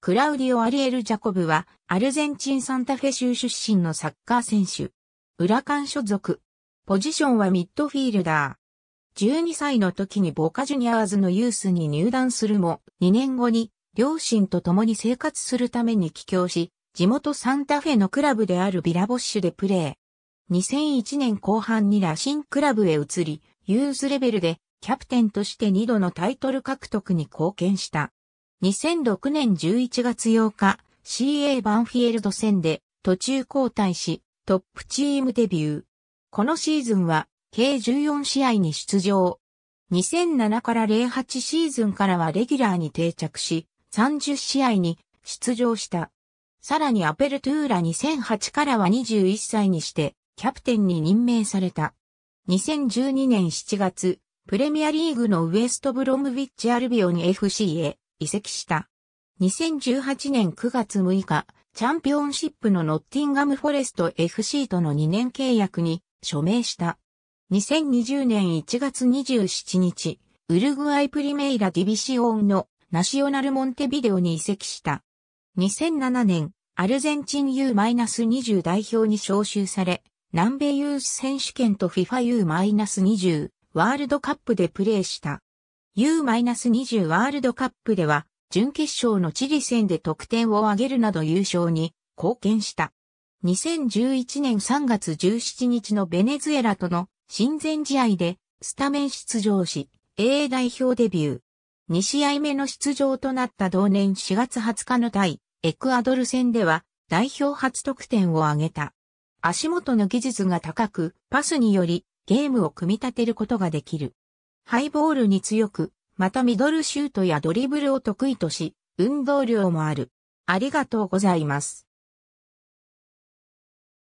クラウディオ・アリエル・ジャコブは、アルゼンチン・サンタフェ州出身のサッカー選手。ウラカン所属。ポジションはミッドフィールダー。12歳の時にボカジュニアーズのユースに入団するも、2年後に、両親と共に生活するために帰郷し、地元サンタフェのクラブであるビラボッシュでプレー。2001年後半にラシンクラブへ移り、ユースレベルでキャプテンとして2度のタイトル獲得に貢献した。2006年11月8日、CA バンフィエルド戦で途中交代し、トップチームデビュー。このシーズンは、計14試合に出場。2007から08シーズンからはレギュラーに定着し、30試合に出場した。さらにアペルトゥーラ2008からは21歳にして、キャプテンに任命された。2012年7月、プレミアリーグのウエストブロムビッチアルビオン FC へ移籍した。2018年9月6日、チャンピオンシップのノッティンガムフォレスト FC との2年契約に署名した。2020年1月27日、ウルグアイプリメイラディビシオンのナショナルモンテビデオに移籍した。2007年、アルゼンチン U-20 代表に招集され、南米ユース選手権と FIFA U-20 ワールドカップでプレーした。U-20 ワールドカップでは、準決勝のチリ戦で得点を挙げるなど優勝に貢献した。2011年3月17日のベネズエラとの親善試合でスタメン出場し、a 代表デビュー。2試合目の出場となった同年4月20日の対エクアドル戦では代表初得点を挙げた。足元の技術が高く、パスによりゲームを組み立てることができる。ハイボールに強く、またミドルシュートやドリブルを得意とし、運動量もある。ありがとうございます。